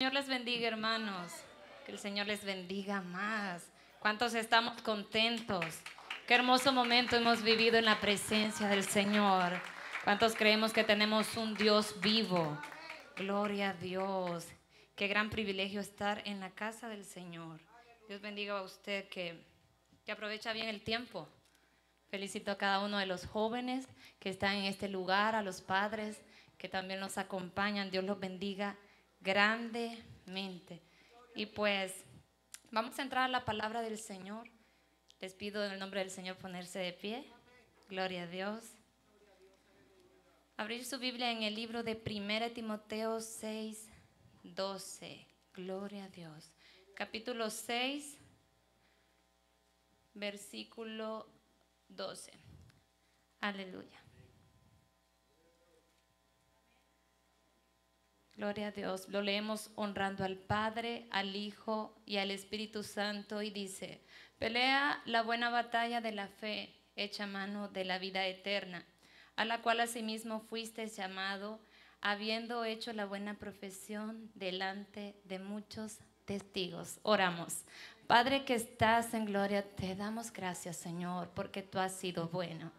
Señor les bendiga, hermanos. Que el Señor les bendiga más. ¿Cuántos estamos contentos? Qué hermoso momento hemos vivido en la presencia del Señor. ¿Cuántos creemos que tenemos un Dios vivo? Gloria a Dios. Qué gran privilegio estar en la casa del Señor. Dios bendiga a usted que, aprovecha bien el tiempo. Felicito a cada uno de los jóvenes que están en este lugar, a los padres que también nos acompañan. Dios los bendiga grandemente. Y pues vamos a entrar a la palabra del Señor. Les pido en el nombre del Señor ponerse de pie. Gloria a Dios. Abrir su Biblia en el libro de 1 Timoteo 6, 12. Gloria a Dios. Capítulo 6, versículo 12. Aleluya. Gloria a Dios. Lo leemos honrando al Padre, al Hijo y al Espíritu Santo y dice, pelea la buena batalla de la fe, hecha mano de la vida eterna, a la cual asimismo fuiste llamado, habiendo hecho la buena profesión delante de muchos testigos. Oramos. Padre que estás en gloria, te damos gracias, Señor, porque tú has sido bueno.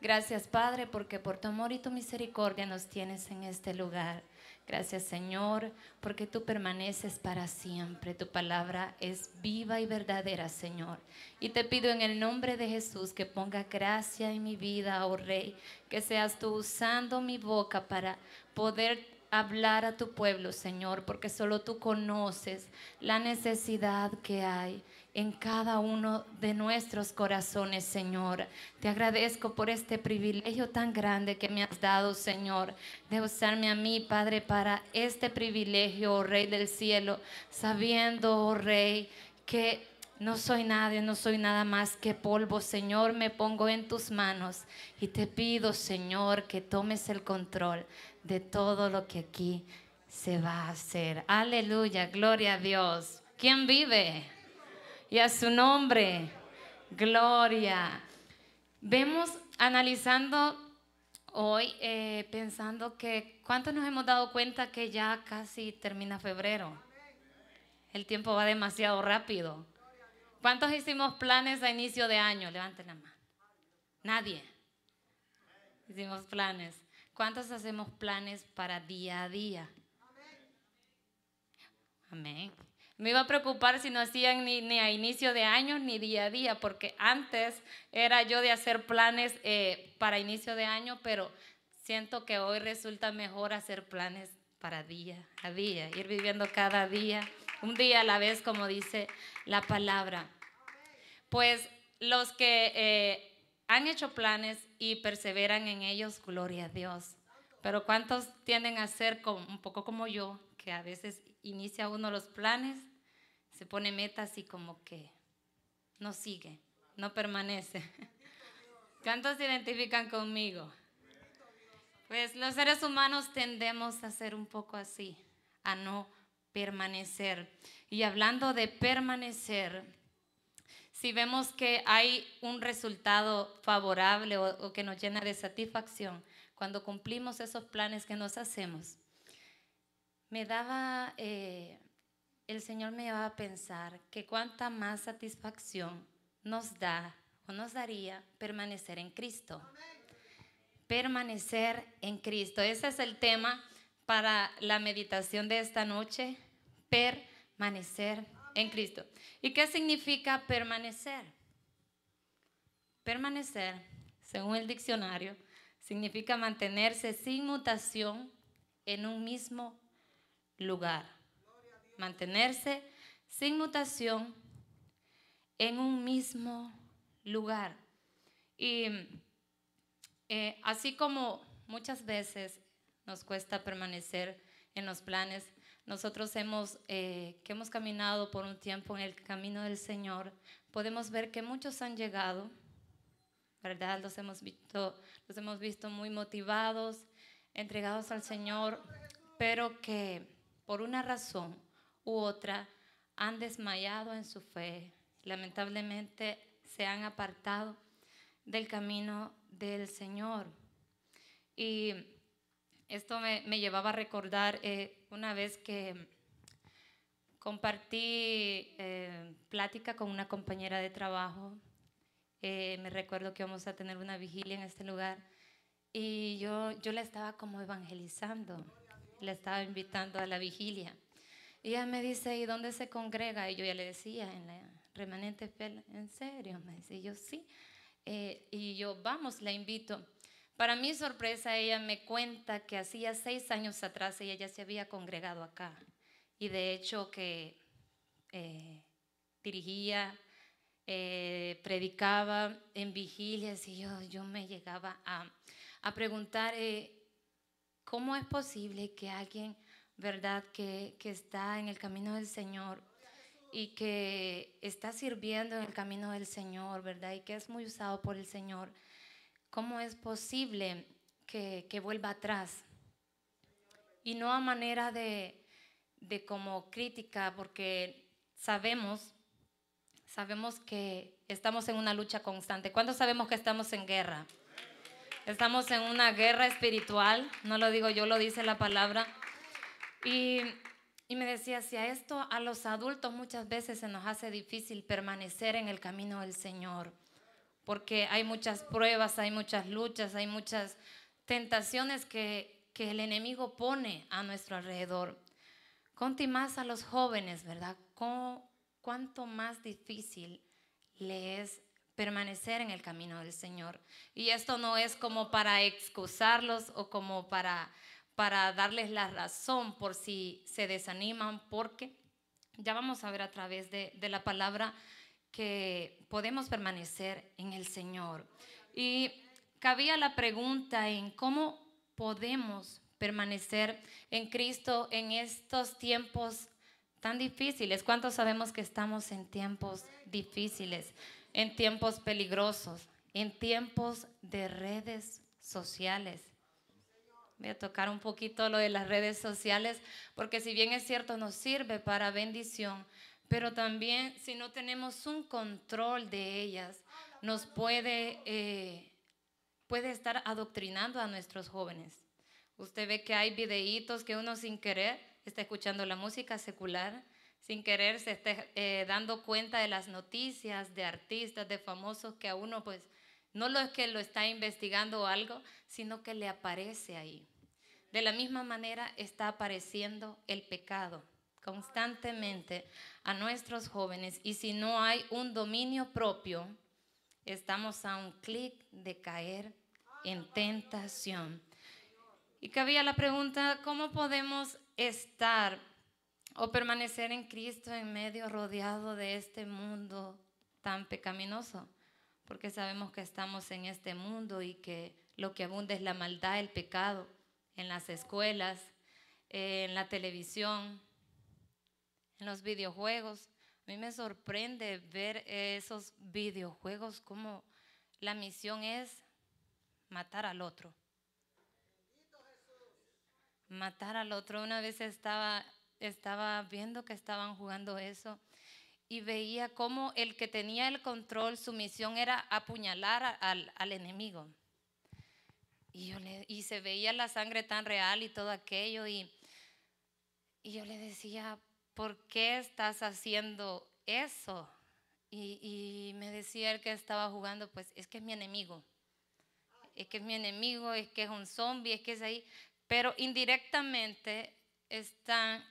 Gracias, Padre, porque por tu amor y tu misericordia nos tienes en este lugar. Gracias Señor, porque tú permaneces para siempre. Tu palabra es viva y verdadera, Señor. Y te pido en el nombre de Jesús que ponga gracia en mi vida, oh Rey, que seas tú usando mi boca para poder hablar a tu pueblo, Señor, porque solo tú conoces la necesidad que hay en cada uno de nuestros corazones, Señor. Te agradezco por este privilegio tan grande que me has dado, Señor, de usarme a mí, Padre, para este privilegio, oh Rey del cielo, sabiendo, oh Rey, que no soy nadie, no soy nada más que polvo. Señor, me pongo en tus manos y te pido, Señor, que tomes el control de todo lo que aquí se va a hacer. Aleluya, gloria a Dios. ¿Quién vive? y a su nombre. Gloria. Vemos analizando hoy, eh, pensando que cuántos nos hemos dado cuenta que ya casi termina febrero. El tiempo va demasiado rápido. ¿Cuántos hicimos planes a inicio de año? Levanten la mano. Nadie. Hicimos planes. ¿Cuántos hacemos planes para día a día? Amén me iba a preocupar si no hacían ni, ni, a inicio de año ni día a día, porque antes era yo de hacer planes eh, para inicio de año, pero siento que hoy resulta mejor hacer planes para día a día, ir viviendo cada día, un día a la vez, como dice la palabra. Pues los que eh, han hecho planes y perseveran en ellos, gloria a Dios. Pero ¿cuántos tienden a ser un poco como yo, que a veces inicia uno los planes se pone metas y como que no sigue, no permanece. ¿Cuántos se identifican conmigo? Pues los seres humanos tendemos a ser un poco así, a no permanecer. Y hablando de permanecer, si vemos que hay un resultado favorable o, que nos llena de satisfacción cuando cumplimos esos planes que nos hacemos, me daba eh, el Señor me llevaba a pensar que cuánta más satisfacción nos da o nos daría permanecer en Cristo. Permanecer en Cristo. Ese es el tema para la meditación de esta noche. Permanecer en Cristo. ¿Y qué significa permanecer? Permanecer, según el diccionario, significa mantenerse sin mutación en un mismo lugar mantenerse sin mutación en un mismo lugar. Y eh, así como muchas veces nos cuesta permanecer en los planes, nosotros hemos, eh, que hemos caminado por un tiempo en el camino del Señor, podemos ver que muchos han llegado, ¿verdad? Los hemos visto, los hemos visto muy motivados, entregados al Señor, pero que por una razón u otra han desmayado en su fe, lamentablemente se han apartado del camino del Señor. Y esto me, llevaba a recordar eh, una vez que compartí eh, plática con una compañera de trabajo. Eh, me recuerdo que vamos a tener una vigilia en este lugar y yo, yo la estaba como evangelizando, la estaba invitando a la vigilia ella me dice, ¿y dónde se congrega? Y yo ya le decía, en la remanente ¿en serio? Me dice, yo sí. Eh, y yo, vamos, la invito. Para mi sorpresa, ella me cuenta que hacía seis años atrás ella ya se había congregado acá. Y de hecho que eh, dirigía, eh, predicaba en vigilias y yo, yo me llegaba a, a preguntar, ¿cómo es posible que alguien ¿verdad? Que, está en el camino del Señor y que está sirviendo en el camino del Señor, ¿verdad? Y que es muy usado por el Señor. ¿Cómo es posible que, vuelva atrás? Y no a manera de, de como crítica, porque sabemos, sabemos que estamos en una lucha constante. ¿Cuándo sabemos que estamos en guerra? Estamos en una guerra espiritual, no lo digo yo, lo dice la palabra. Y, me decía, si a esto a los adultos muchas veces se nos hace difícil permanecer en el camino del Señor, porque hay muchas pruebas, hay muchas luchas, hay muchas tentaciones que, que el enemigo pone a nuestro alrededor. Conti más a los jóvenes, ¿verdad? ¿Cuánto más difícil le es permanecer en el camino del Señor? Y esto no es como para excusarlos o como para para darles la razón por si se desaniman, porque ya vamos a ver a través de, la palabra que podemos permanecer en el Señor. Y cabía la pregunta en cómo podemos permanecer en Cristo en estos tiempos tan difíciles. ¿Cuántos sabemos que estamos en tiempos difíciles, en tiempos peligrosos, en tiempos de redes sociales, voy a tocar un poquito lo de las redes sociales, porque si bien es cierto, nos sirve para bendición, pero también si no tenemos un control de ellas, nos puede, eh, puede estar adoctrinando a nuestros jóvenes. Usted ve que hay videitos que uno sin querer está escuchando la música secular, sin querer se está eh, dando cuenta de las noticias de artistas, de famosos que a uno pues no lo es que lo está investigando o algo, sino que le aparece ahí. De la misma manera está apareciendo el pecado constantemente a nuestros jóvenes y si no hay un dominio propio, estamos a un clic de caer en tentación. Y cabía la pregunta, ¿cómo podemos estar o permanecer en Cristo en medio rodeado de este mundo tan pecaminoso? Porque sabemos que estamos en este mundo y que lo que abunda es la maldad, el pecado en las escuelas, eh, en la televisión, en los videojuegos. A mí me sorprende ver esos videojuegos como la misión es matar al otro. Matar al otro. Una vez estaba, estaba viendo que estaban jugando eso y veía cómo el que tenía el control, su misión era apuñalar al enemigo. Y, yo le, y se veía la sangre tan real y todo aquello. Y, y yo le decía, ¿por qué estás haciendo eso? Y, me decía el que estaba jugando, pues es que es mi enemigo. Es que es mi enemigo, es que es un zombie, es que es ahí. Pero indirectamente están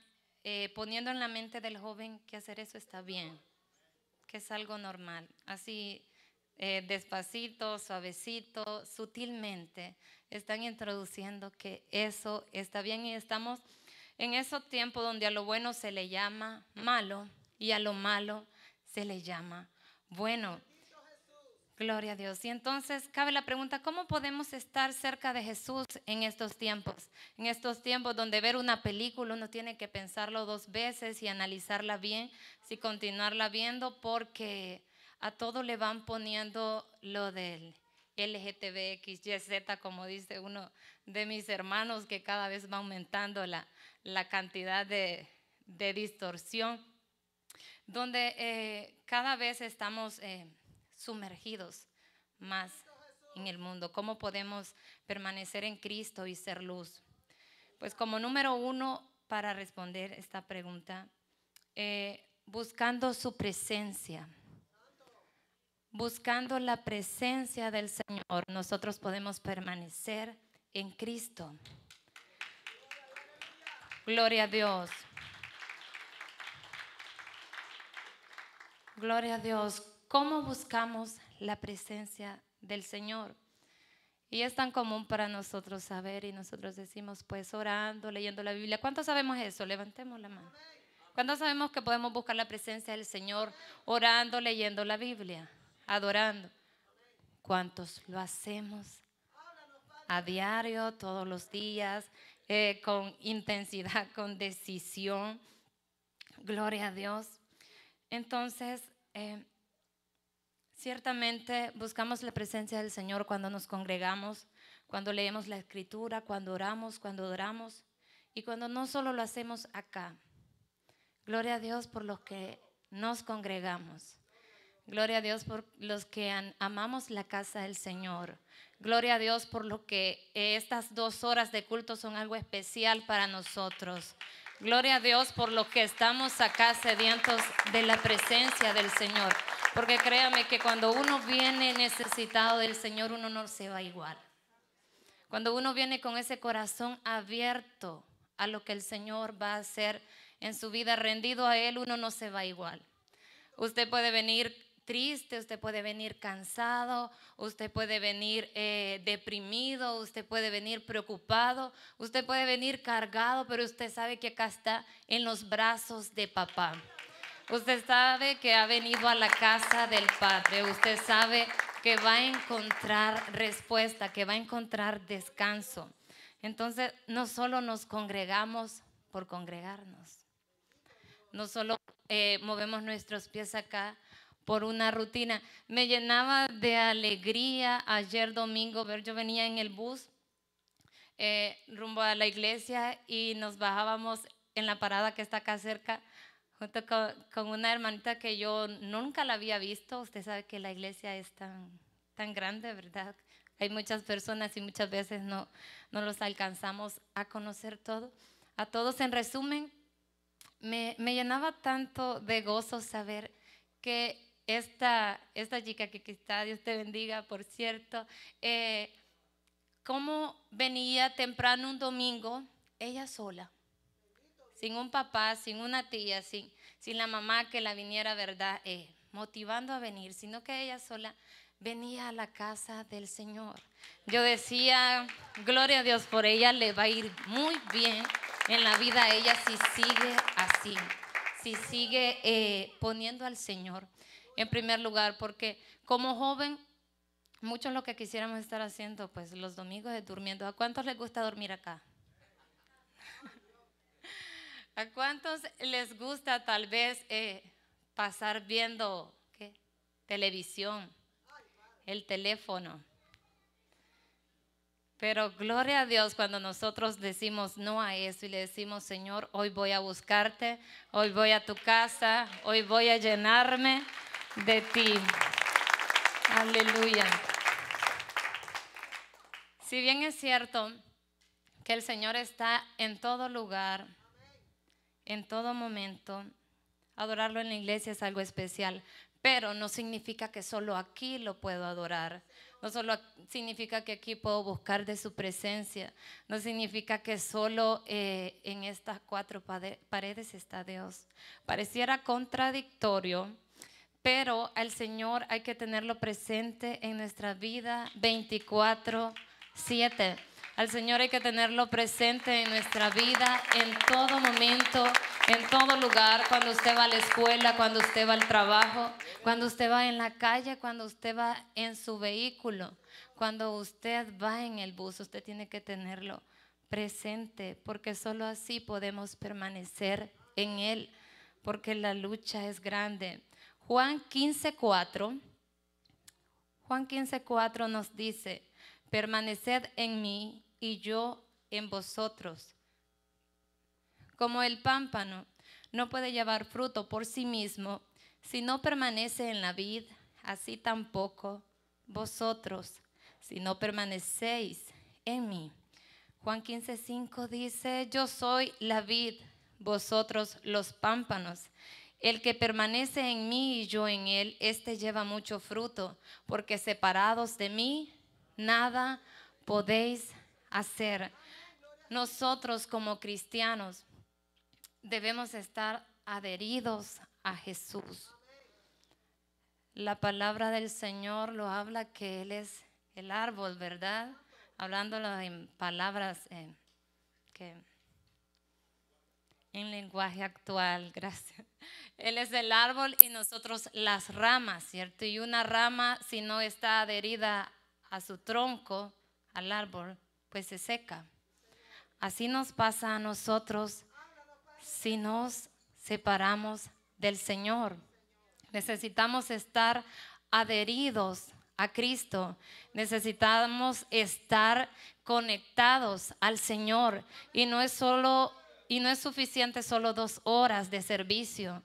eh, poniendo en la mente del joven que hacer eso está bien, que es algo normal. Así eh, despacito, suavecito, sutilmente, están introduciendo que eso está bien y estamos en ese tiempo donde a lo bueno se le llama malo y a lo malo se le llama bueno. Gloria a Dios. Y entonces cabe la pregunta, ¿cómo podemos estar cerca de Jesús en estos tiempos? En estos tiempos donde ver una película uno tiene que pensarlo dos veces y analizarla bien, si continuarla viendo, porque a todo le van poniendo lo del LGTBXYZ, como dice uno de mis hermanos, que cada vez va aumentando la, cantidad de, distorsión, donde eh, cada vez estamos eh, sumergidos más en el mundo. ¿Cómo podemos permanecer en Cristo y ser luz? Pues como número uno, para responder esta pregunta, eh, buscando su presencia buscando la presencia del Señor, nosotros podemos permanecer en Cristo. Gloria a Dios. Gloria a Dios. ¿Cómo buscamos la presencia del Señor? Y es tan común para nosotros saber y nosotros decimos, pues orando, leyendo la Biblia. ¿Cuántos sabemos eso? Levantemos la mano. ¿Cuántos sabemos que podemos buscar la presencia del Señor orando, leyendo la Biblia? adorando. ¿Cuántos lo hacemos a diario, todos los días, eh, con intensidad, con decisión? Gloria a Dios. Entonces, eh, ciertamente buscamos la presencia del Señor cuando nos congregamos, cuando leemos la escritura, cuando oramos, cuando oramos y cuando no solo lo hacemos acá. Gloria a Dios por lo que nos congregamos. Gloria a Dios por los que amamos la casa del Señor. Gloria a Dios por lo que estas dos horas de culto son algo especial para nosotros. Gloria a Dios por lo que estamos acá sedientos de la presencia del Señor. Porque créame que cuando uno viene necesitado del Señor, uno no se va igual. Cuando uno viene con ese corazón abierto a lo que el Señor va a hacer en su vida, rendido a Él, uno no se va igual. Usted puede venir triste, usted puede venir cansado, usted puede venir eh, deprimido, usted puede venir preocupado, usted puede venir cargado, pero usted sabe que acá está en los brazos de papá. Usted sabe que ha venido a la casa del Padre, usted sabe que va a encontrar respuesta, que va a encontrar descanso. Entonces, no solo nos congregamos por congregarnos, no solo eh, movemos nuestros pies acá, por una rutina. Me llenaba de alegría ayer domingo, ver, yo venía en el bus eh, rumbo a la iglesia y nos bajábamos en la parada que está acá cerca junto con, una hermanita que yo nunca la había visto. Usted sabe que la iglesia es tan, tan grande, ¿verdad? Hay muchas personas y muchas veces no, no los alcanzamos a conocer todo. A todos, en resumen, me, me llenaba tanto de gozo saber que esta, esta chica que, está, Dios te bendiga, por cierto, eh, cómo venía temprano un domingo, ella sola, sin un papá, sin una tía, sin, sin la mamá que la viniera, ¿verdad? Eh, motivando a venir, sino que ella sola venía a la casa del Señor. Yo decía, gloria a Dios por ella, le va a ir muy bien en la vida a ella si sigue así, si sigue eh, poniendo al Señor en primer lugar, porque como joven, muchos lo que quisiéramos estar haciendo, pues los domingos es durmiendo. ¿A cuántos les gusta dormir acá? ¿A cuántos les gusta tal vez eh, pasar viendo ¿qué? televisión, el teléfono? Pero gloria a Dios cuando nosotros decimos no a eso y le decimos, Señor, hoy voy a buscarte, hoy voy a tu casa, hoy voy a llenarme de ti. Aleluya. Si bien es cierto que el Señor está en todo lugar, en todo momento, adorarlo en la iglesia es algo especial, pero no significa que solo aquí lo puedo adorar. No solo significa que aquí puedo buscar de su presencia, no significa que solo eh, en estas cuatro paredes está Dios. Pareciera contradictorio, pero al Señor hay que tenerlo presente en nuestra vida 24/7. Al Señor hay que tenerlo presente en nuestra vida en todo momento, en todo lugar, cuando usted va a la escuela, cuando usted va al trabajo, cuando usted va en la calle, cuando usted va en su vehículo, cuando usted va en el bus, usted tiene que tenerlo presente, porque solo así podemos permanecer en Él, porque la lucha es grande. Juan 15:4. Juan nos dice, permaneced en mí y yo en vosotros. Como el pámpano no puede llevar fruto por sí mismo si no permanece en la vid, así tampoco vosotros si no permanecéis en mí. Juan 15:5 dice, yo soy la vid, vosotros los pámpanos. El que permanece en mí y yo en él, éste lleva mucho fruto, porque separados de mí, nada podéis hacer. Nosotros como cristianos debemos estar adheridos a Jesús. La palabra del Señor lo habla que Él es el árbol, ¿verdad? Hablándolo en palabras eh, que en lenguaje actual, gracias. Él es el árbol y nosotros las ramas, ¿cierto? Y una rama, si no está adherida a su tronco, al árbol, pues se seca. Así nos pasa a nosotros si nos separamos del Señor. Necesitamos estar adheridos a Cristo. Necesitamos estar conectados al Señor. Y no es solo y no es suficiente solo dos horas de servicio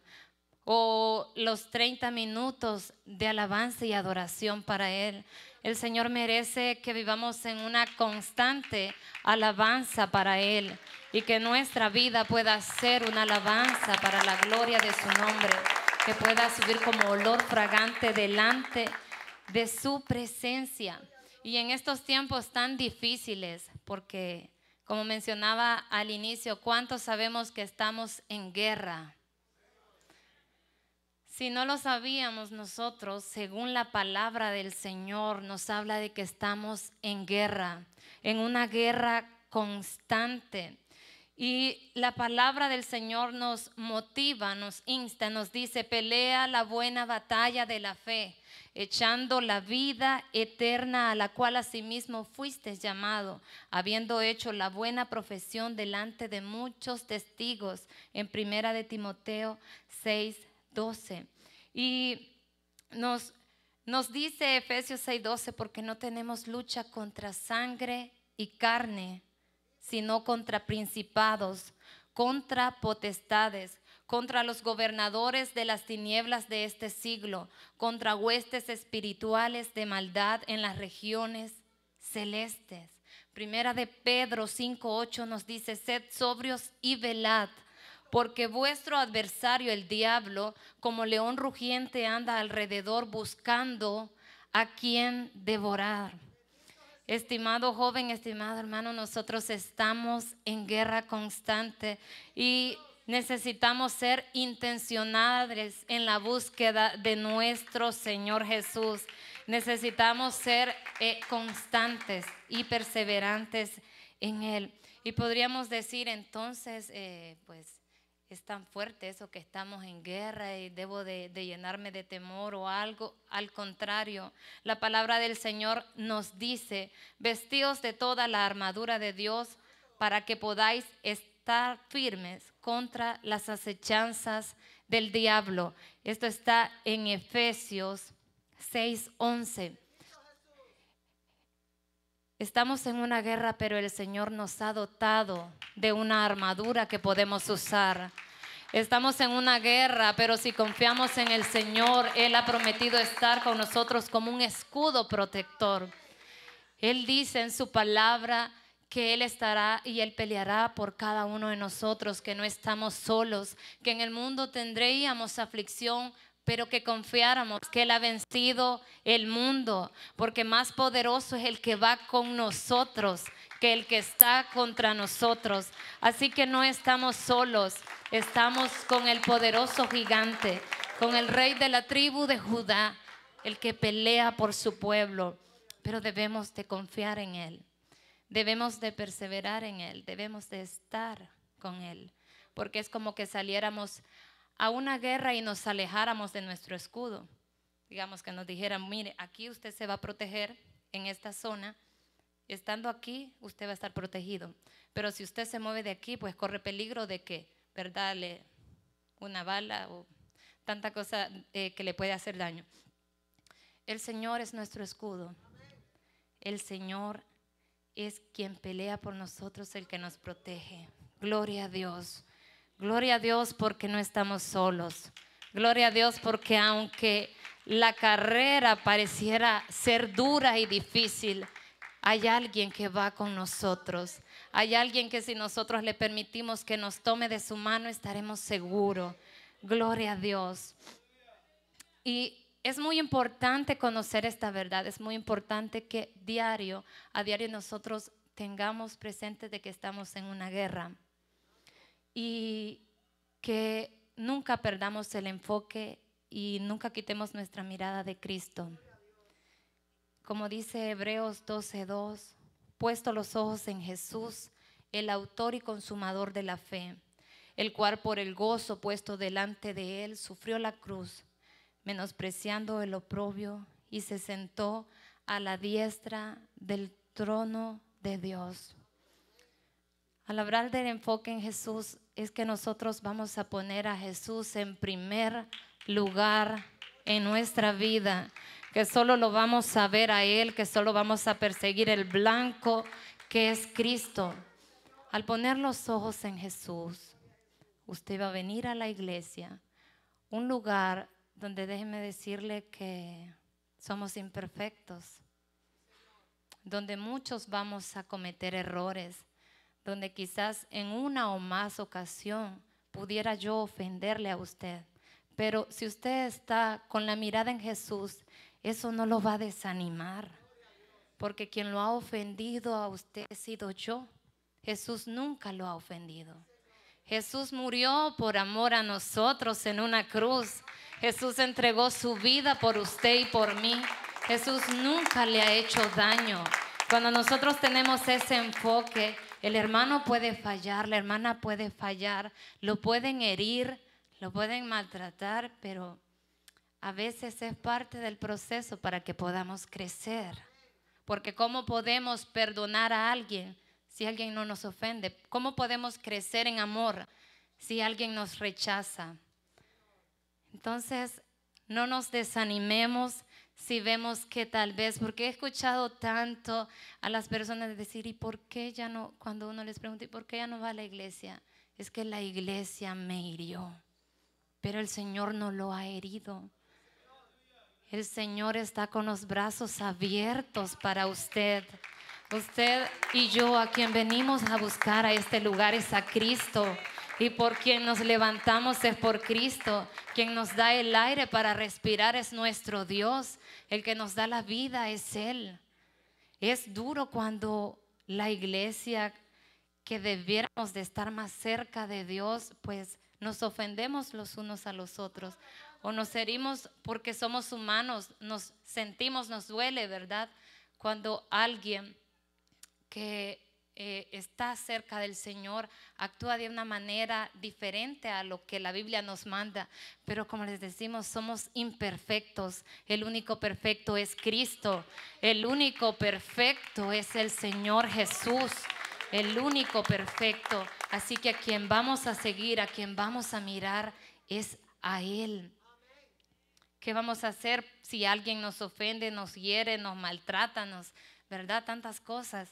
o los 30 minutos de alabanza y adoración para Él. El Señor merece que vivamos en una constante alabanza para Él y que nuestra vida pueda ser una alabanza para la gloria de su nombre, que pueda subir como olor fragante delante de su presencia. Y en estos tiempos tan difíciles, porque como mencionaba al inicio, ¿cuántos sabemos que estamos en guerra? Si no lo sabíamos nosotros, según la palabra del Señor nos habla de que estamos en guerra, en una guerra constante. Y la palabra del Señor nos motiva, nos insta, nos dice, pelea la buena batalla de la fe, echando la vida eterna a la cual asimismo fuiste llamado, habiendo hecho la buena profesión delante de muchos testigos en primera de Timoteo 6, 12. Y nos, nos dice Efesios 6, 12, porque no tenemos lucha contra sangre y carne sino contra principados, contra potestades, contra los gobernadores de las tinieblas de este siglo, contra huestes espirituales de maldad en las regiones celestes. Primera de Pedro 5.8 nos dice, sed sobrios y velad, porque vuestro adversario el diablo, como león rugiente, anda alrededor buscando a quien devorar Estimado joven, estimado hermano, nosotros estamos en guerra constante y necesitamos ser intencionados en la búsqueda de nuestro Señor Jesús. Necesitamos ser eh, constantes y perseverantes en Él. Y podríamos decir entonces, eh, pues es tan fuerte eso que estamos en guerra y debo de, llenarme de temor o algo. Al contrario, la palabra del Señor nos dice, vestíos de toda la armadura de Dios para que podáis estar firmes contra las acechanzas del diablo. Esto está en Efesios 6:11. Estamos en una guerra, pero el Señor nos ha dotado de una armadura que podemos usar. Estamos en una guerra, pero si confiamos en el Señor, Él ha prometido estar con nosotros como un escudo protector. Él dice en su palabra que Él estará y Él peleará por cada uno de nosotros, que no estamos solos, que en el mundo tendríamos aflicción, pero que confiáramos que Él ha vencido el mundo, porque más poderoso es el que va con nosotros que el que está contra nosotros. Así que no estamos solos, estamos con el poderoso gigante, con el rey de la tribu de Judá, el que pelea por su pueblo, pero debemos de confiar en Él, debemos de perseverar en Él, debemos de estar con Él, porque es como que saliéramos a una guerra y nos alejáramos de nuestro escudo. Digamos que nos dijeran, mire, aquí usted se va a proteger en esta zona, estando aquí usted va a estar protegido, pero si usted se mueve de aquí, pues corre peligro de que, ¿verdad?, una bala o tanta cosa eh, que le puede hacer daño. El Señor es nuestro escudo. El Señor es quien pelea por nosotros, el que nos protege. Gloria a Dios. Gloria a Dios porque no estamos solos. Gloria a Dios porque aunque la carrera pareciera ser dura y difícil, hay alguien que va con nosotros. Hay alguien que si nosotros le permitimos que nos tome de su mano estaremos seguros. Gloria a Dios. Y es muy importante conocer esta verdad. Es muy importante que diario, a diario nosotros tengamos presente de que estamos en una guerra y que nunca perdamos el enfoque y nunca quitemos nuestra mirada de Cristo. Como dice Hebreos 12:2, puesto los ojos en Jesús, el autor y consumador de la fe, el cual por el gozo puesto delante de él sufrió la cruz, menospreciando el oprobio, y se sentó a la diestra del trono de Dios. Al hablar del enfoque en Jesús, es que nosotros vamos a poner a Jesús en primer lugar en nuestra vida, que solo lo vamos a ver a Él, que solo vamos a perseguir el blanco que es Cristo. Al poner los ojos en Jesús, usted va a venir a la iglesia, un lugar donde déjeme decirle que somos imperfectos, donde muchos vamos a cometer errores donde quizás en una o más ocasión pudiera yo ofenderle a usted. Pero si usted está con la mirada en Jesús, eso no lo va a desanimar, porque quien lo ha ofendido a usted ha sido yo. Jesús nunca lo ha ofendido. Jesús murió por amor a nosotros en una cruz. Jesús entregó su vida por usted y por mí. Jesús nunca le ha hecho daño. Cuando nosotros tenemos ese enfoque, el hermano puede fallar, la hermana puede fallar, lo pueden herir, lo pueden maltratar, pero a veces es parte del proceso para que podamos crecer. Porque ¿cómo podemos perdonar a alguien si alguien no nos ofende? ¿Cómo podemos crecer en amor si alguien nos rechaza? Entonces, no nos desanimemos, si vemos que tal vez, porque he escuchado tanto a las personas decir, ¿y por qué ya no, cuando uno les pregunta, ¿y por qué ya no va a la iglesia? Es que la iglesia me hirió, pero el Señor no lo ha herido. El Señor está con los brazos abiertos para usted. Usted y yo, a quien venimos a buscar a este lugar, es a Cristo. Y por quien nos levantamos es por Cristo. Quien nos da el aire para respirar es nuestro Dios. El que nos da la vida es Él. Es duro cuando la iglesia que debiéramos de estar más cerca de Dios, pues nos ofendemos los unos a los otros o nos herimos porque somos humanos, nos sentimos, nos duele, ¿verdad? Cuando alguien que eh, está cerca del Señor, actúa de una manera diferente a lo que la Biblia nos manda. Pero como les decimos, somos imperfectos. El único perfecto es Cristo. El único perfecto es el Señor Jesús. El único perfecto. Así que a quien vamos a seguir, a quien vamos a mirar, es a Él. ¿Qué vamos a hacer si alguien nos ofende, nos hiere, nos maltrata, nos, verdad? Tantas cosas.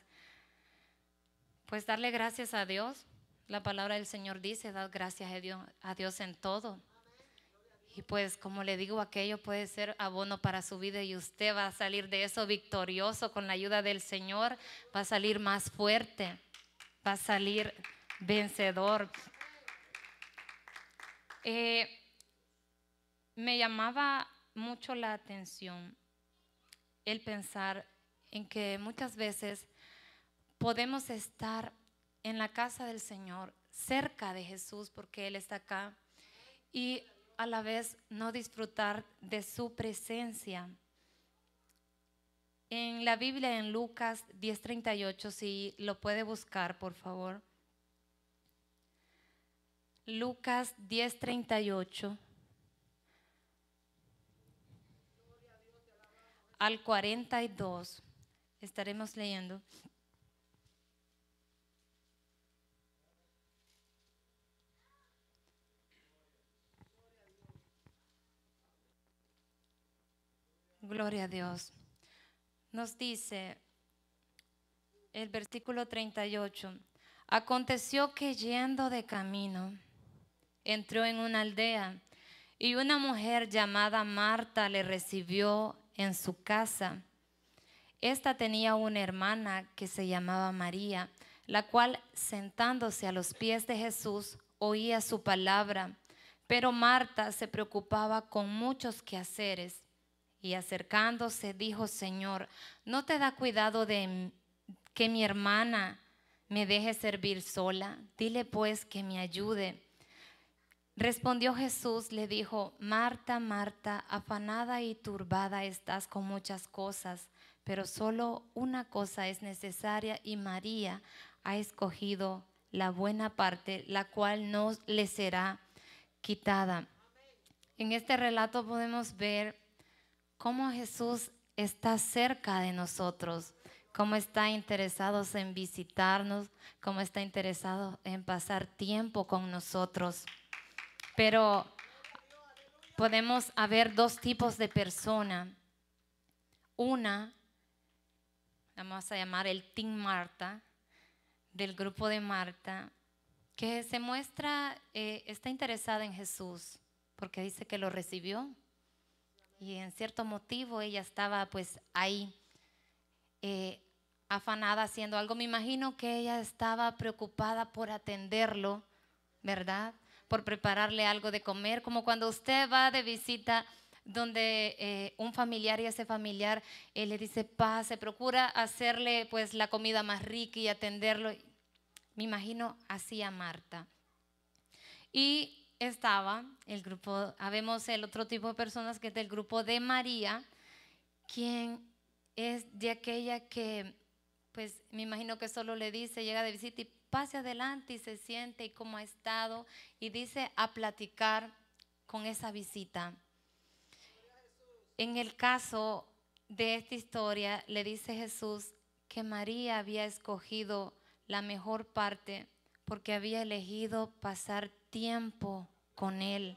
Pues darle gracias a Dios. La palabra del Señor dice, dar gracias a Dios, en todo. Y pues como le digo, aquello puede ser abono para su vida y usted va a salir de eso victorioso con la ayuda del Señor, va a salir más fuerte, va a salir vencedor. Eh, me llamaba mucho la atención el pensar en que muchas veces podemos estar en la casa del Señor, cerca de Jesús, porque Él está acá, y a la vez no disfrutar de su presencia. En la Biblia, en Lucas 10:38, si lo puede buscar, por favor. Lucas 10:38 al 42, estaremos leyendo. Gloria a Dios. Nos dice el versículo 38. Aconteció que yendo de camino, entró en una aldea y una mujer llamada Marta le recibió en su casa. Esta tenía una hermana que se llamaba María, la cual sentándose a los pies de Jesús oía su palabra, pero Marta se preocupaba con muchos quehaceres y acercándose dijo, Señor, ¿no te da cuidado de que mi hermana me deje servir sola? Dile pues que me ayude. Respondió Jesús, le dijo, Marta, Marta, afanada y turbada estás con muchas cosas, pero solo una cosa es necesaria y María ha escogido la buena parte, la cual no le será quitada. En este relato podemos ver cómo Jesús está cerca de nosotros, cómo está interesado en visitarnos, cómo está interesado en pasar tiempo con nosotros. Pero podemos haber dos tipos de persona. Una, vamos a llamar el Team Marta, del grupo de Marta, que se muestra, eh, está interesada en Jesús, porque dice que lo recibió, y en cierto motivo ella estaba pues ahí eh, afanada haciendo algo. Me imagino que ella estaba preocupada por atenderlo, ¿verdad? Por prepararle algo de comer, como cuando usted va de visita donde eh, un familiar y ese familiar eh, le dice pase, procura hacerle pues la comida más rica y atenderlo. Me imagino así a Marta. Y estaba el grupo, habemos ah, el otro tipo de personas que es del grupo de María, quien es de aquella que, pues me imagino que solo le dice, llega de visita y pase adelante y se siente y cómo ha estado y dice a platicar con esa visita. En el caso de esta historia, le dice Jesús que María había escogido la mejor parte porque había elegido pasar tiempo con Él,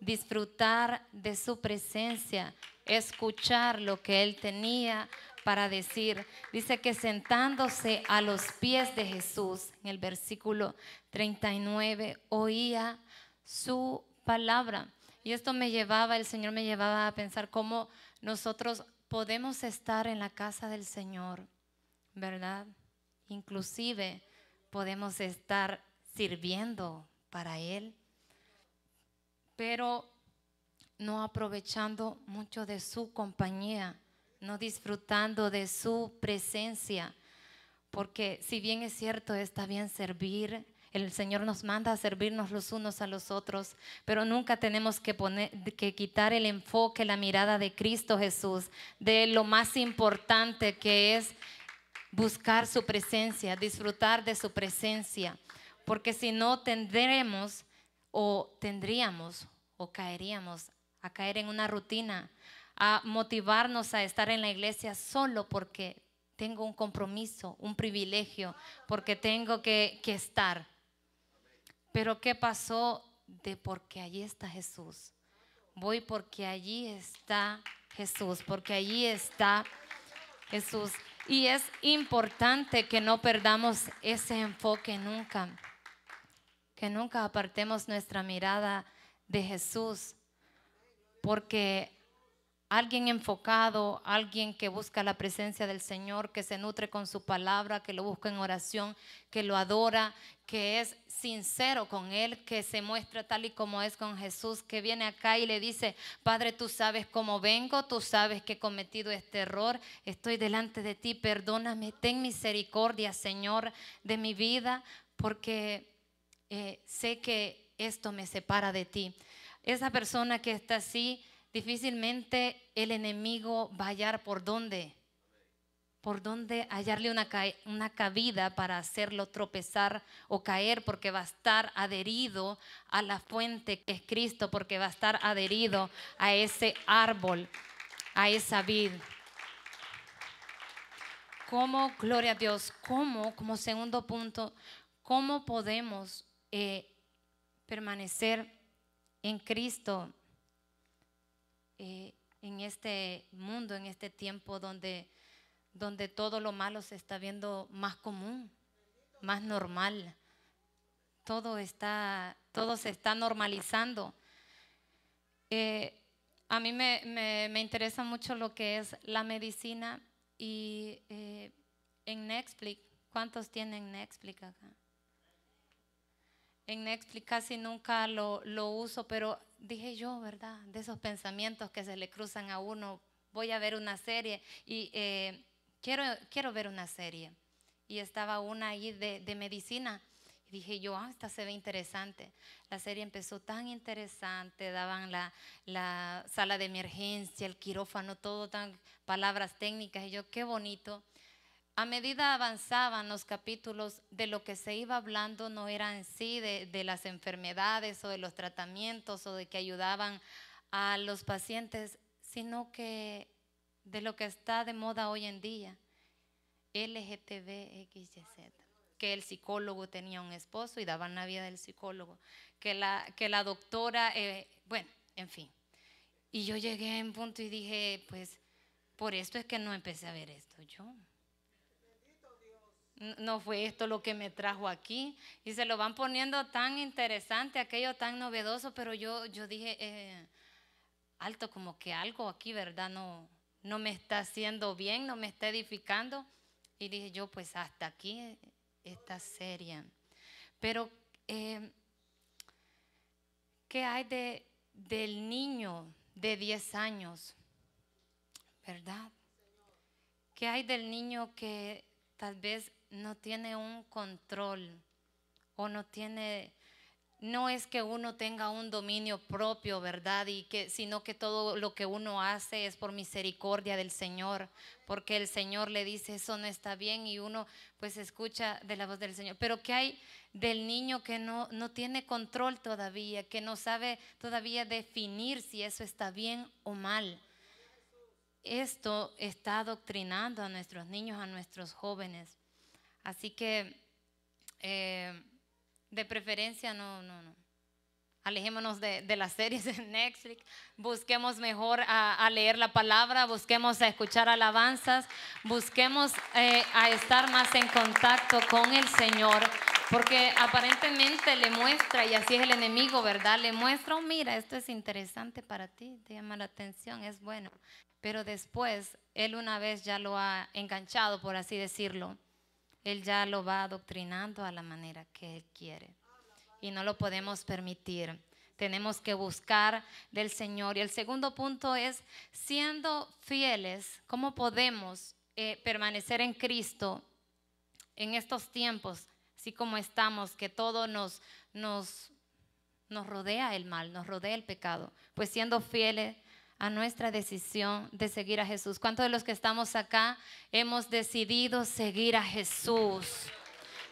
disfrutar de su presencia, escuchar lo que Él tenía para decir. Dice que sentándose a los pies de Jesús, en el versículo 39, oía su palabra. Y esto me llevaba, el Señor me llevaba a pensar cómo nosotros podemos estar en la casa del Señor, ¿verdad? Inclusive podemos estar sirviendo para Él, pero no aprovechando mucho de su compañía, no disfrutando de su presencia, porque si bien es cierto, está bien servir, el Señor nos manda a servirnos los unos a los otros, pero nunca tenemos que, poner, que quitar el enfoque, la mirada de Cristo Jesús, de lo más importante que es buscar su presencia, disfrutar de su presencia porque si no tendremos o tendríamos o caeríamos a caer en una rutina, a motivarnos a estar en la iglesia solo porque tengo un compromiso, un privilegio, porque tengo que, estar. Pero ¿qué pasó de porque allí está Jesús? Voy porque allí está Jesús, porque allí está Jesús. Y es importante que no perdamos ese enfoque nunca que nunca apartemos nuestra mirada de Jesús, porque alguien enfocado, alguien que busca la presencia del Señor, que se nutre con su palabra, que lo busca en oración, que lo adora, que es sincero con Él, que se muestra tal y como es con Jesús, que viene acá y le dice, Padre, tú sabes cómo vengo, tú sabes que he cometido este error, estoy delante de ti, perdóname, ten misericordia, Señor, de mi vida, porque eh, sé que esto me separa de ti. Esa persona que está así, difícilmente el enemigo va a hallar por dónde, por dónde hallarle una, una cabida para hacerlo tropezar o caer, porque va a estar adherido a la fuente que es Cristo, porque va a estar adherido a ese árbol, a esa vid. ¿Cómo, gloria a Dios, cómo, como segundo punto, cómo podemos eh, permanecer en Cristo eh, en este mundo, en este tiempo donde, donde todo lo malo se está viendo más común, más normal. Todo, está, todo se está normalizando. Eh, a mí me, interesa mucho lo que es la medicina y en Netflix, ¿cuántos tienen Netflix acá? en Netflix casi nunca lo, uso, pero dije yo, ¿verdad? De esos pensamientos que se le cruzan a uno, voy a ver una serie y eh, quiero, quiero ver una serie. Y estaba una ahí de, medicina. Y dije yo, ah, esta se ve interesante. La serie empezó tan interesante, daban la, sala de emergencia, el quirófano, todo tan palabras técnicas. Y yo, qué bonito. A medida avanzaban los capítulos, de lo que se iba hablando no era en sí de, las enfermedades o de los tratamientos o de que ayudaban a los pacientes, sino que de lo que está de moda hoy en día, LGTBXYZ, que el psicólogo tenía un esposo y daban la vida del psicólogo, que la, que la doctora, eh, bueno, en fin. Y yo llegué en punto y dije, pues por esto es que no empecé a ver esto yo no fue esto lo que me trajo aquí. Y se lo van poniendo tan interesante, aquello tan novedoso, pero yo, yo dije, eh, alto, como que algo aquí, ¿verdad? No, no me está haciendo bien, no me está edificando. Y dije yo, pues hasta aquí está seria. Pero, eh, ¿qué hay de, del niño de 10 años? ¿Verdad? ¿Qué hay del niño que tal vez no tiene un control o no tiene, no es que uno tenga un dominio propio, ¿verdad? Y que, sino que todo lo que uno hace es por misericordia del Señor, porque el Señor le dice eso no está bien y uno pues escucha de la voz del Señor. Pero ¿qué hay del niño que no, no tiene control todavía, que no sabe todavía definir si eso está bien o mal. Esto está adoctrinando a nuestros niños, a nuestros jóvenes. Así que, eh, de preferencia, no, no, no. Alejémonos de, las series de Netflix, busquemos mejor a, leer la palabra, busquemos a escuchar alabanzas, busquemos eh, a estar más en contacto con el Señor, porque aparentemente le muestra, y así es el enemigo, ¿verdad? Le muestra, oh, mira, esto es interesante para ti, te llama la atención, es bueno. Pero después, él una vez ya lo ha enganchado, por así decirlo, él ya lo va adoctrinando a la manera que Él quiere. Y no lo podemos permitir. Tenemos que buscar del Señor. Y el segundo punto es, siendo fieles, ¿cómo podemos eh, permanecer en Cristo en estos tiempos, así como estamos, que todo nos, nos, nos rodea el mal, nos rodea el pecado? Pues siendo fieles nuestra decisión de seguir a Jesús. ¿Cuántos de los que estamos acá hemos decidido seguir a Jesús?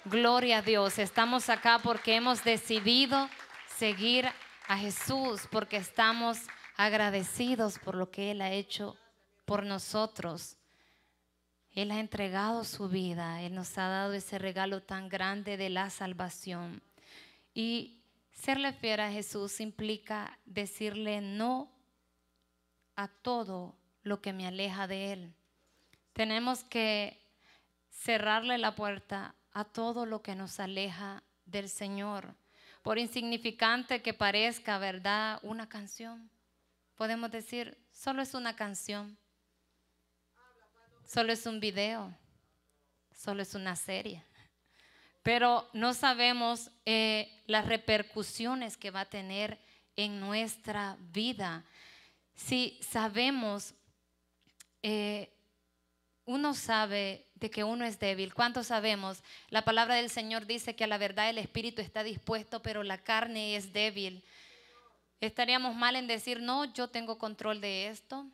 Gloria a Dios. Estamos acá porque hemos decidido seguir a Jesús, porque estamos agradecidos por lo que Él ha hecho por nosotros. Él ha entregado su vida, Él nos ha dado ese regalo tan grande de la salvación. Y serle fiel a Jesús implica decirle no a todo lo que me aleja de Él. Tenemos que cerrarle la puerta a todo lo que nos aleja del Señor. Por insignificante que parezca, ¿verdad? Una canción. Podemos decir, solo es una canción. Solo es un video. Solo es una serie. Pero no sabemos eh, las repercusiones que va a tener en nuestra vida si sabemos, eh, uno sabe de que uno es débil. ¿Cuánto sabemos? La palabra del Señor dice que a la verdad el espíritu está dispuesto, pero la carne es débil. Estaríamos mal en decir, no, yo tengo control de esto,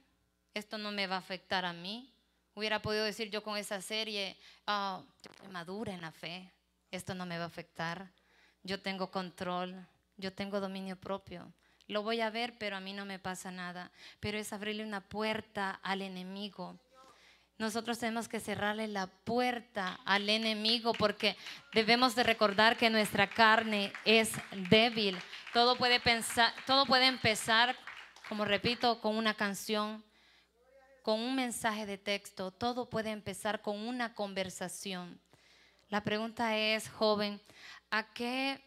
esto no me va a afectar a mí. Hubiera podido decir yo con esa serie, ah, madura en la fe, esto no me va a afectar, yo tengo control, yo tengo dominio propio. Lo voy a ver, pero a mí no me pasa nada. Pero es abrirle una puerta al enemigo. Nosotros tenemos que cerrarle la puerta al enemigo porque debemos de recordar que nuestra carne es débil. Todo puede, pensar, todo puede empezar, como repito, con una canción, con un mensaje de texto. Todo puede empezar con una conversación. La pregunta es, joven, ¿a qué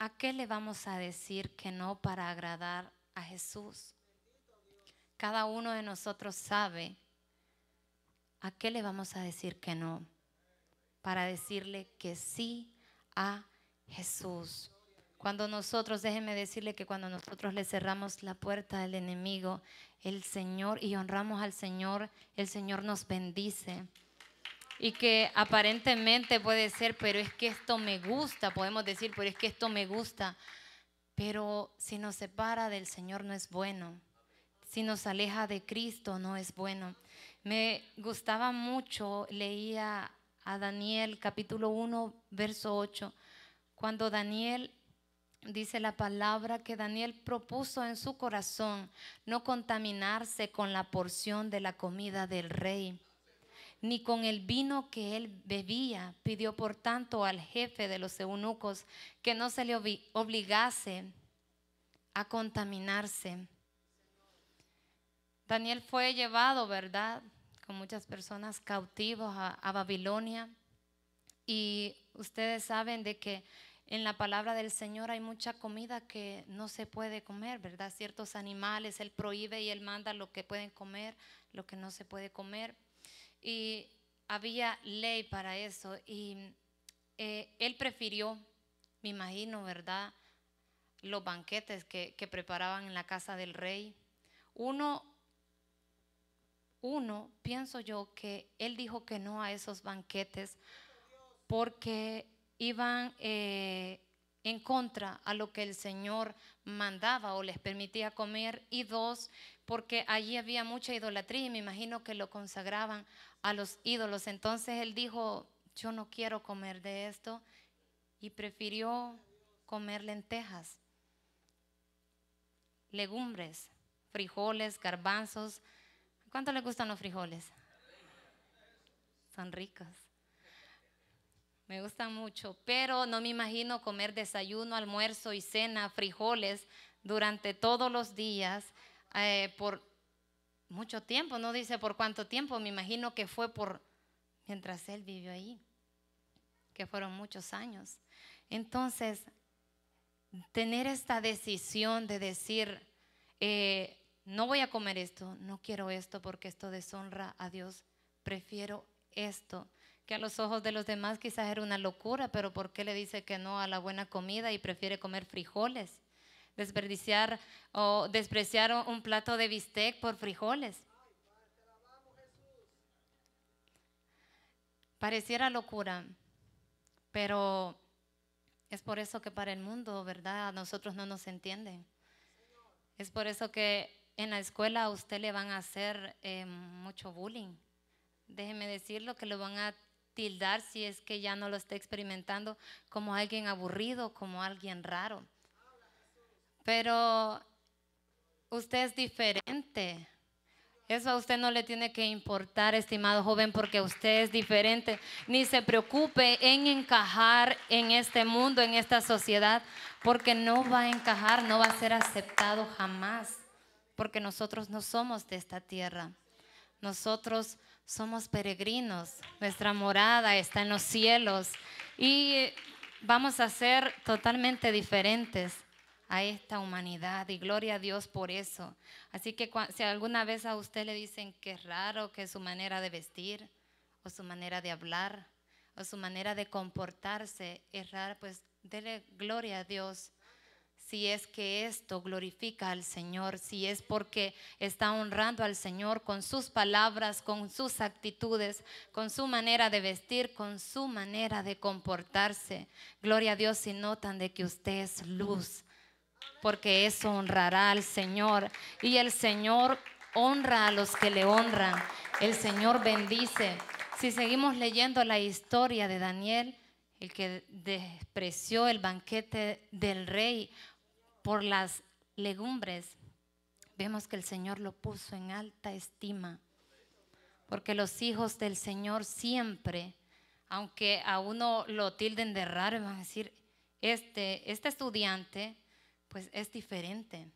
¿A qué le vamos a decir que no para agradar a Jesús? Cada uno de nosotros sabe a qué le vamos a decir que no para decirle que sí a Jesús. Cuando nosotros, déjenme decirle que cuando nosotros le cerramos la puerta al enemigo, el Señor y honramos al Señor, el Señor nos bendice y que aparentemente puede ser, pero es que esto me gusta, podemos decir, pero es que esto me gusta. Pero si nos separa del Señor no es bueno. Si nos aleja de Cristo no es bueno. Me gustaba mucho, leía a Daniel capítulo 1, verso 8, cuando Daniel dice la palabra que Daniel propuso en su corazón no contaminarse con la porción de la comida del rey ni con el vino que él bebía. Pidió por tanto al jefe de los eunucos que no se le obligase a contaminarse. Daniel fue llevado, ¿verdad? Con muchas personas cautivos a, Babilonia. Y ustedes saben de que en la palabra del Señor hay mucha comida que no se puede comer, ¿verdad? Ciertos animales, Él prohíbe y Él manda lo que pueden comer, lo que no se puede comer y había ley para eso. Y eh, él prefirió, me imagino, ¿verdad? Los banquetes que, preparaban en la casa del rey. Uno, uno, pienso yo que él dijo que no a esos banquetes porque iban eh, en contra a lo que el Señor mandaba o les permitía comer. Y dos, porque allí había mucha idolatría y me imagino que lo consagraban a los ídolos. Entonces él dijo, yo no quiero comer de esto y prefirió comer lentejas, legumbres, frijoles, garbanzos. ¿Cuánto le gustan los frijoles? Son ricas, Me gustan mucho, pero no me imagino comer desayuno, almuerzo y cena, frijoles durante todos los días eh, por mucho tiempo, no dice por cuánto tiempo, me imagino que fue por mientras él vivió ahí, que fueron muchos años. Entonces, tener esta decisión de decir, eh, no voy a comer esto, no quiero esto porque esto deshonra a Dios, prefiero esto, que a los ojos de los demás quizás era una locura, pero ¿por qué le dice que no a la buena comida y prefiere comer frijoles? desperdiciar o despreciar un plato de bistec por frijoles. Pareciera locura, pero es por eso que para el mundo, ¿verdad? A nosotros no nos entienden. Es por eso que en la escuela a usted le van a hacer eh, mucho bullying. Déjeme decirlo que lo van a tildar si es que ya no lo está experimentando como alguien aburrido, como alguien raro. Pero usted es diferente. Eso a usted no le tiene que importar, estimado joven, porque usted es diferente. Ni se preocupe en encajar en este mundo, en esta sociedad, porque no va a encajar, no va a ser aceptado jamás, porque nosotros no somos de esta tierra. Nosotros somos peregrinos, nuestra morada está en los cielos y vamos a ser totalmente diferentes a esta humanidad y gloria a Dios por eso. Así que si alguna vez a usted le dicen que es raro, que su manera de vestir o su manera de hablar o su manera de comportarse es raro pues dele gloria a Dios si es que esto glorifica al Señor, si es porque está honrando al Señor con sus palabras, con sus actitudes, con su manera de vestir, con su manera de comportarse. Gloria a Dios si notan de que usted es luz, porque eso honrará al Señor. Y el Señor honra a los que le honran. El Señor bendice. Si seguimos leyendo la historia de Daniel, el que despreció el banquete del rey por las legumbres, vemos que el Señor lo puso en alta estima. Porque los hijos del Señor siempre, aunque a uno lo tilden de raro, van a decir, este, este estudiante pues es diferente,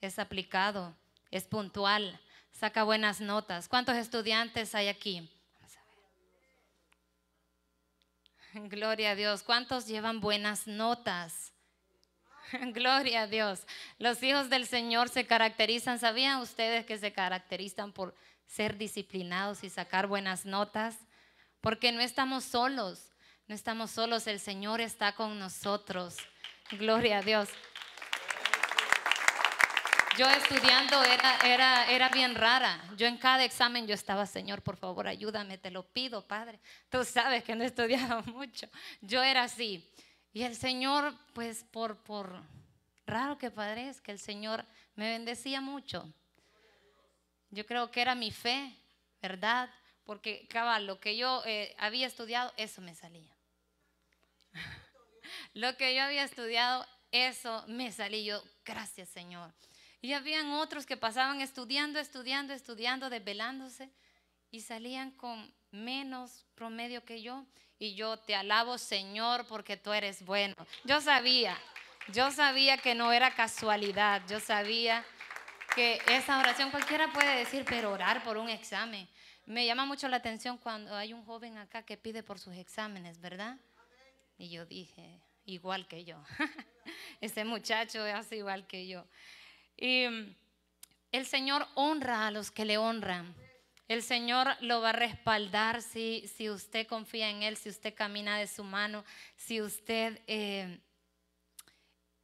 es aplicado, es puntual, saca buenas notas. ¿Cuántos estudiantes hay aquí? Gloria a Dios. ¿Cuántos llevan buenas notas? Gloria a Dios. Los hijos del Señor se caracterizan, ¿sabían ustedes que se caracterizan por ser disciplinados y sacar buenas notas? Porque no estamos solos, no estamos solos, el Señor está con nosotros. Gloria a Dios. Yo estudiando era, era, bien rara. Yo en cada examen yo estaba, Señor, por favor, ayúdame, te lo pido, Padre. Tú sabes que no estudiaba mucho. Yo era así. Y el Señor, pues por, por raro que padre es, que el Señor me bendecía mucho. Yo creo que era mi fe, ¿verdad? Porque cabal, lo que yo eh, había estudiado, eso me salía. lo que yo había estudiado, eso me salía. Yo, gracias Señor. Y habían otros que pasaban estudiando, estudiando, estudiando, desvelándose y salían con menos promedio que yo. Y yo te alabo, Señor, porque tú eres bueno. Yo sabía, yo sabía que no era casualidad, yo sabía que esa oración cualquiera puede decir, pero orar por un examen. Me llama mucho la atención cuando hay un joven acá que pide por sus exámenes, ¿verdad? Y yo dije, igual que yo. Ese muchacho hace igual que yo. Y em, el Señor honra a los que le honran. El Señor lo va a respaldar si, si usted confía en Él, si usted camina de su mano, si usted em,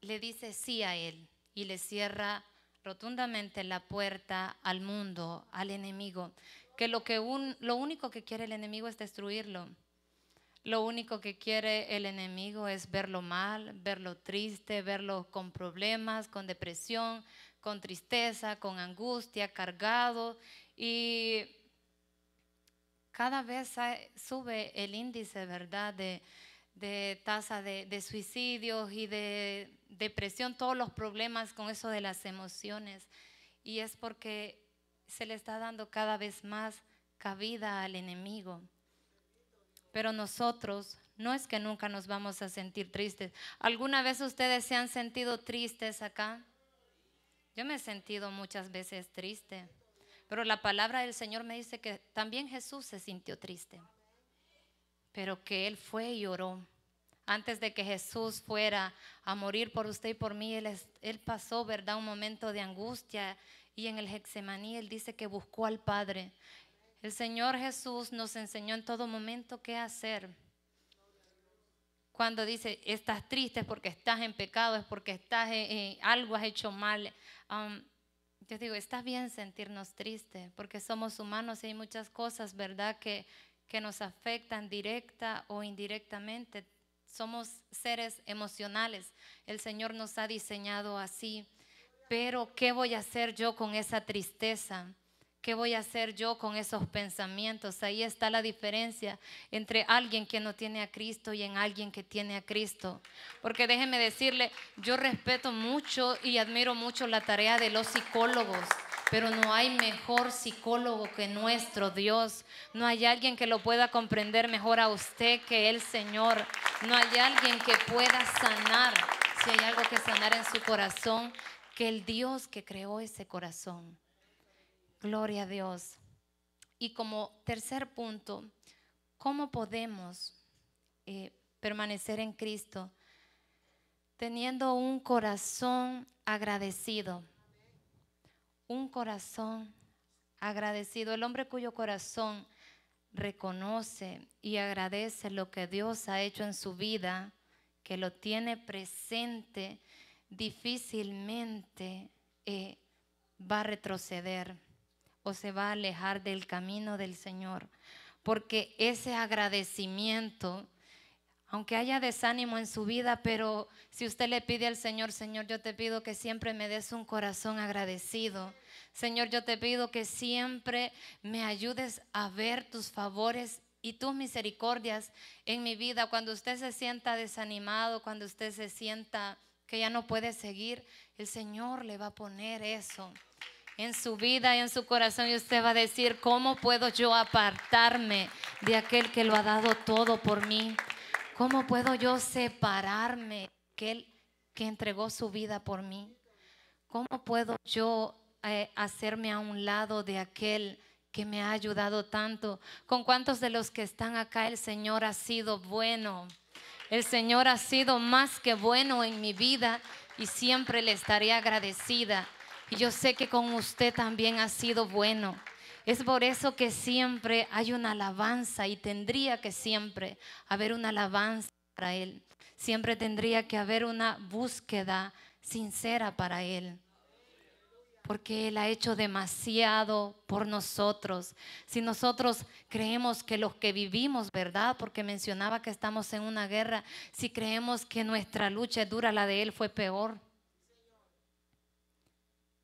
le dice sí a Él y le cierra rotundamente la puerta al mundo, al enemigo, que lo, que un, lo único que quiere el enemigo es destruirlo. Lo único que quiere el enemigo es verlo mal, verlo triste, verlo con problemas, con depresión, con tristeza, con angustia, cargado. Y cada vez sube el índice, ¿verdad?, de, tasa de, de, suicidios y de depresión, todos los problemas con eso de las emociones. Y es porque se le está dando cada vez más cabida al enemigo. Pero nosotros no es que nunca nos vamos a sentir tristes. ¿Alguna vez ustedes se han sentido tristes acá? Yo me he sentido muchas veces triste, pero la palabra del Señor me dice que también Jesús se sintió triste, pero que Él fue y oró. Antes de que Jesús fuera a morir por usted y por mí, Él, él pasó, ¿verdad?, un momento de angustia y en el Hexemaní Él dice que buscó al Padre el Señor Jesús nos enseñó en todo momento qué hacer. Cuando dice, estás triste porque estás en pecado, es porque estás en, algo has hecho mal. Um, yo digo, está bien sentirnos tristes porque somos humanos y hay muchas cosas, ¿verdad?, que, que nos afectan directa o indirectamente. Somos seres emocionales. El Señor nos ha diseñado así. Pero, ¿qué voy a hacer yo con esa tristeza? ¿Qué voy a hacer yo con esos pensamientos? Ahí está la diferencia entre alguien que no tiene a Cristo y en alguien que tiene a Cristo. Porque déjeme decirle, yo respeto mucho y admiro mucho la tarea de los psicólogos, pero no hay mejor psicólogo que nuestro Dios. No hay alguien que lo pueda comprender mejor a usted que el Señor. No hay alguien que pueda sanar. Si hay algo que sanar en su corazón, que el Dios que creó ese corazón Gloria a Dios. Y como tercer punto, ¿cómo podemos eh, permanecer en Cristo teniendo un corazón agradecido? Un corazón agradecido. El hombre cuyo corazón reconoce y agradece lo que Dios ha hecho en su vida, que lo tiene presente, difícilmente eh, va a retroceder se va a alejar del camino del Señor, porque ese agradecimiento, aunque haya desánimo en su vida, pero si usted le pide al Señor, Señor, yo te pido que siempre me des un corazón agradecido. Señor, yo te pido que siempre me ayudes a ver tus favores y tus misericordias en mi vida. Cuando usted se sienta desanimado, cuando usted se sienta que ya no puede seguir, el Señor le va a poner eso en su vida y en su corazón y usted va a decir, ¿cómo puedo yo apartarme de aquel que lo ha dado todo por mí? ¿Cómo puedo yo separarme de aquel que entregó su vida por mí? ¿Cómo puedo yo eh, hacerme a un lado de aquel que me ha ayudado tanto? ¿Con cuántos de los que están acá el Señor ha sido bueno? El Señor ha sido más que bueno en mi vida y siempre le estaré agradecida. Y yo sé que con usted también ha sido bueno. Es por eso que siempre hay una alabanza y tendría que siempre haber una alabanza para Él. Siempre tendría que haber una búsqueda sincera para Él. Porque Él ha hecho demasiado por nosotros. Si nosotros creemos que los que vivimos, ¿verdad? Porque mencionaba que estamos en una guerra. Si creemos que nuestra lucha es dura, la de Él fue peor.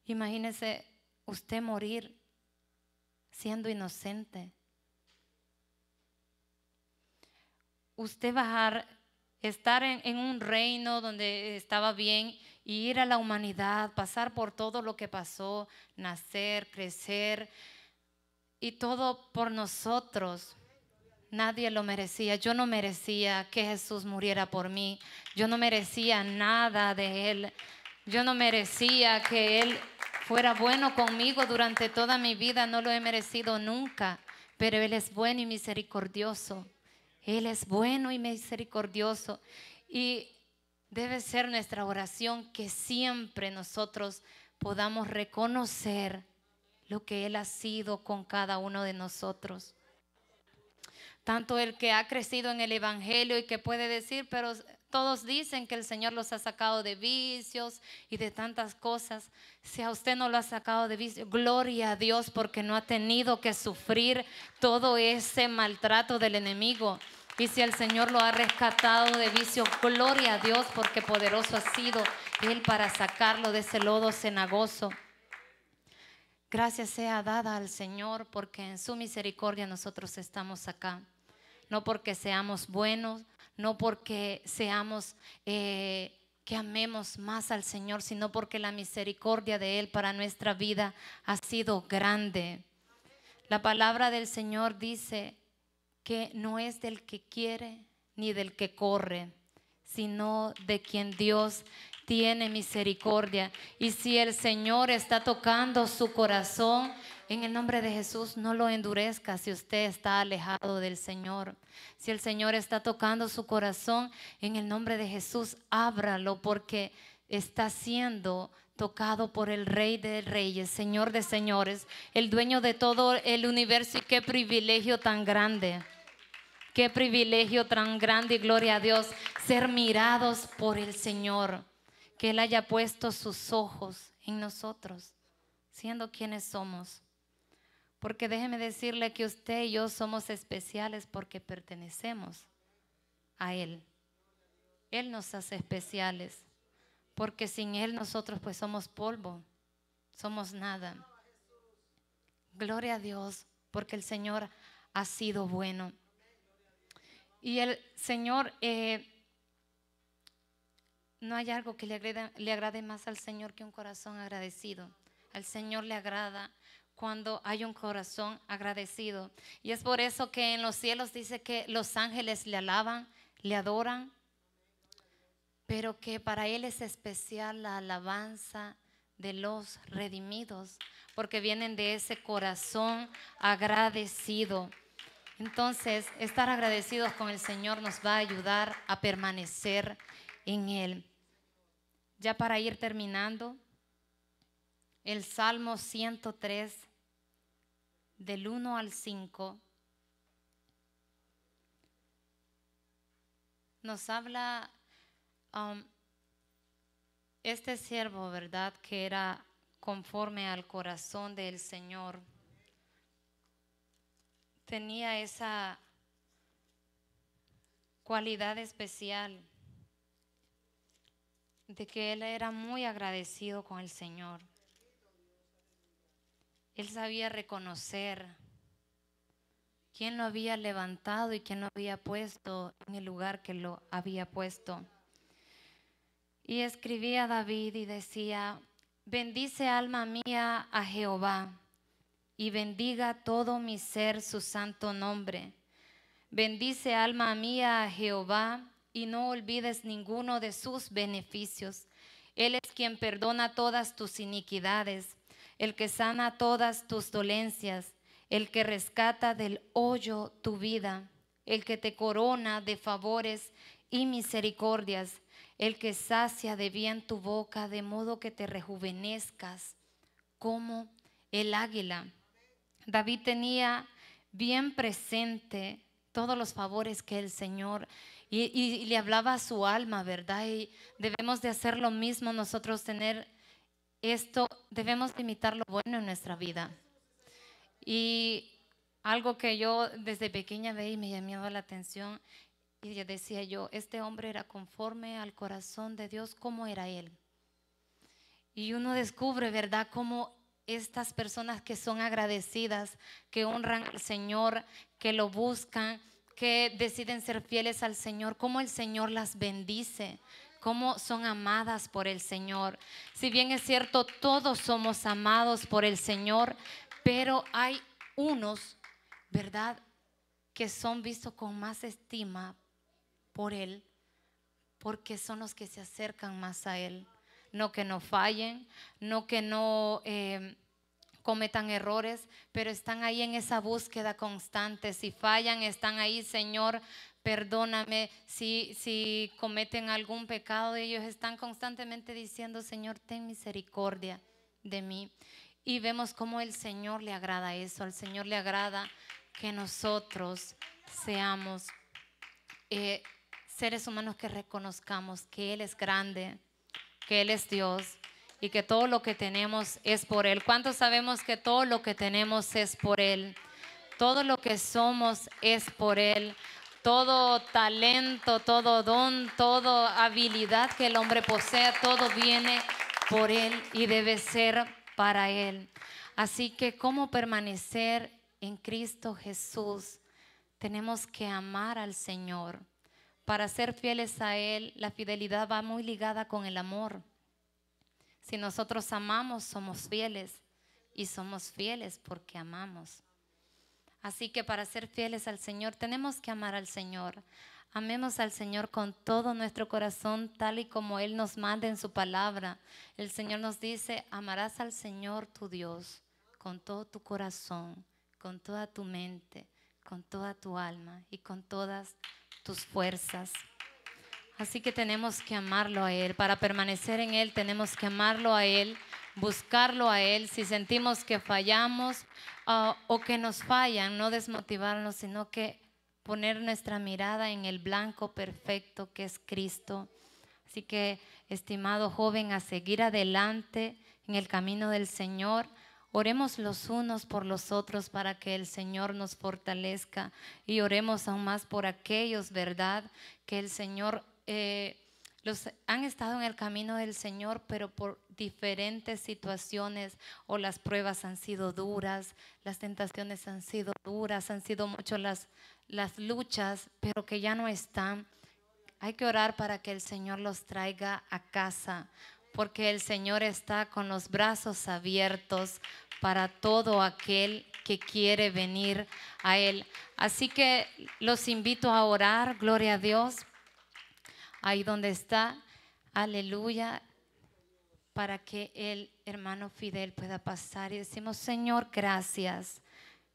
Imagínese usted morir siendo inocente. Usted bajar, estar en, en un reino donde estaba bien y ir a la humanidad, pasar por todo lo que pasó, nacer, crecer y todo por nosotros. Nadie lo merecía. Yo no merecía que Jesús muriera por mí. Yo no merecía nada de Él. Yo no merecía que Él fuera bueno conmigo durante toda mi vida, no lo he merecido nunca, pero Él es bueno y misericordioso. Él es bueno y misericordioso. Y debe ser nuestra oración que siempre nosotros podamos reconocer lo que Él ha sido con cada uno de nosotros. Tanto el que ha crecido en el Evangelio y que puede decir, pero todos dicen que el Señor los ha sacado de vicios y de tantas cosas. Si a usted no lo ha sacado de vicios, gloria a Dios porque no ha tenido que sufrir todo ese maltrato del enemigo. Y si el Señor lo ha rescatado de vicios, gloria a Dios porque poderoso ha sido Él para sacarlo de ese lodo cenagoso. Gracias sea dada al Señor porque en su misericordia nosotros estamos acá. No porque seamos buenos, no porque seamos... Eh, que amemos más al Señor, sino porque la misericordia de Él para nuestra vida ha sido grande. La palabra del Señor dice que no es del que quiere ni del que corre, sino de quien Dios tiene misericordia. Y si el Señor está tocando su corazón, en el nombre de Jesús, no lo endurezca si usted está alejado del Señor. Si el Señor está tocando su corazón, en el nombre de Jesús, ábralo porque está siendo tocado por el Rey de Reyes, Señor de Señores, el dueño de todo el universo y qué privilegio tan grande. Qué privilegio tan grande y gloria a Dios ser mirados por el Señor, que Él haya puesto sus ojos en nosotros, siendo quienes somos. Porque déjeme decirle que usted y yo somos especiales porque pertenecemos a Él. Él nos hace especiales. Porque sin Él nosotros pues somos polvo, somos nada. Gloria a Dios, porque el Señor ha sido bueno. Y el Señor, eh, no hay algo que le le agrade más al Señor que un corazón agradecido. Al Señor le agrada cuando hay un corazón agradecido. Y es por eso que en los cielos dice que los ángeles le alaban, le adoran, pero que para Él es especial la alabanza de los redimidos, porque vienen de ese corazón agradecido. Entonces, estar agradecidos con el Señor nos va a ayudar a permanecer en Él. Ya para ir terminando, el Salmo 103 del 1 al 5 nos habla um, este siervo, ¿verdad? Que era conforme al corazón del Señor. Tenía esa cualidad especial de que él era muy agradecido con el Señor. Él sabía reconocer quién lo había levantado y quién lo había puesto en el lugar que lo había puesto. Y escribía David y decía, bendice alma mía a Jehová y bendiga todo mi ser su santo nombre. Bendice alma mía a Jehová y no olvides ninguno de sus beneficios. Él es quien perdona todas tus iniquidades el que sana todas tus dolencias, el que rescata del hoyo tu vida, el que te corona de favores y misericordias, el que sacia de bien tu boca, de modo que te rejuvenezcas como el águila. David tenía bien presente todos los favores que el Señor y, le hablaba a su alma, ¿verdad? Y debemos de hacer lo mismo nosotros, tener esto debemos imitar lo bueno en nuestra vida. Y algo que yo desde pequeña veía y me llamaba la atención, y decía yo, este hombre era conforme al corazón de Dios, ¿cómo era él? Y uno descubre, ¿verdad?, cómo estas personas que son agradecidas, que honran al Señor, que lo buscan, que deciden ser fieles al Señor, cómo el Señor las bendice, cómo son amadas por el Señor. Si bien es cierto, todos somos amados por el Señor, pero hay unos, ¿verdad?, que son vistos con más estima por Él, porque son los que se acercan más a Él. No que no fallen, no que no... Eh, cometan errores, pero están ahí en esa búsqueda constante. Si fallan, están ahí, Señor, perdóname. Si, si cometen algún pecado, ellos están constantemente diciendo, Señor, ten misericordia de mí. Y vemos cómo el Señor le agrada eso, al Señor le agrada que nosotros seamos eh, seres humanos que reconozcamos que Él es grande, que Él es Dios, y que todo lo que tenemos es por Él. ¿Cuántos sabemos que todo lo que tenemos es por Él? Todo lo que somos es por Él. Todo talento, todo don, toda habilidad que el hombre posea, todo viene por Él y debe ser para Él. Así que, ¿cómo permanecer en Cristo Jesús? Tenemos que amar al Señor. Para ser fieles a Él, la fidelidad va muy ligada con el amor. Si nosotros amamos, somos fieles y somos fieles porque amamos. Así que para ser fieles al Señor tenemos que amar al Señor. Amemos al Señor con todo nuestro corazón, tal y como Él nos manda en su palabra. El Señor nos dice, amarás al Señor tu Dios con todo tu corazón, con toda tu mente, con toda tu alma y con todas tus fuerzas. Así que tenemos que amarlo a Él. Para permanecer en Él tenemos que amarlo a Él, buscarlo a Él. Si sentimos que fallamos ah, o que nos fallan, no desmotivarnos, sino que poner nuestra mirada en el blanco perfecto que es Cristo. Así que, estimado joven, a seguir adelante en el camino del Señor. Oremos los unos por los otros para que el Señor nos fortalezca y oremos aún más por aquellos, ¿verdad? Que el Señor eh, los han estado en el camino del Señor, pero por diferentes situaciones o las pruebas han sido duras, las tentaciones han sido duras, han sido muchas las, las luchas, pero que ya no están. Hay que orar para que el Señor los traiga a casa, porque el Señor está con los brazos abiertos para todo aquel que quiere venir a Él. Así que los invito a orar, gloria a Dios, ahí donde está, aleluya, para que el hermano Fidel pueda pasar y decimos, Señor, gracias,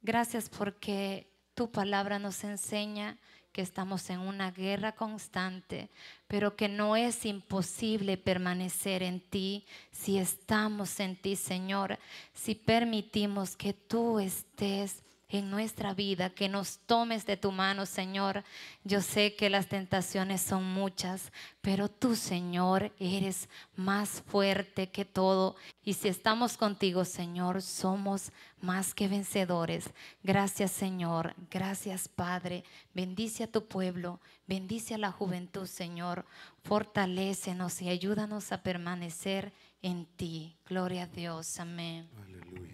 gracias porque tu palabra nos enseña que estamos en una guerra constante, pero que no es imposible permanecer en ti si estamos en ti, Señor, si permitimos que tú estés en nuestra vida, que nos tomes de tu mano, Señor. Yo sé que las tentaciones son muchas, pero tú, Señor, eres más fuerte que todo. Y si estamos contigo, Señor, somos más que vencedores. Gracias, Señor. Gracias, Padre. Bendice a tu pueblo. Bendice a la juventud, Señor. Fortalécenos y ayúdanos a permanecer en ti. Gloria a Dios. Amén. Aleluya.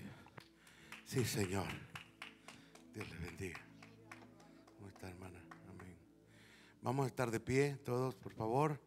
Sí, Señor. Dios les bendiga. ¿Cómo está, hermana? Amén. Vamos a estar de pie todos, por favor.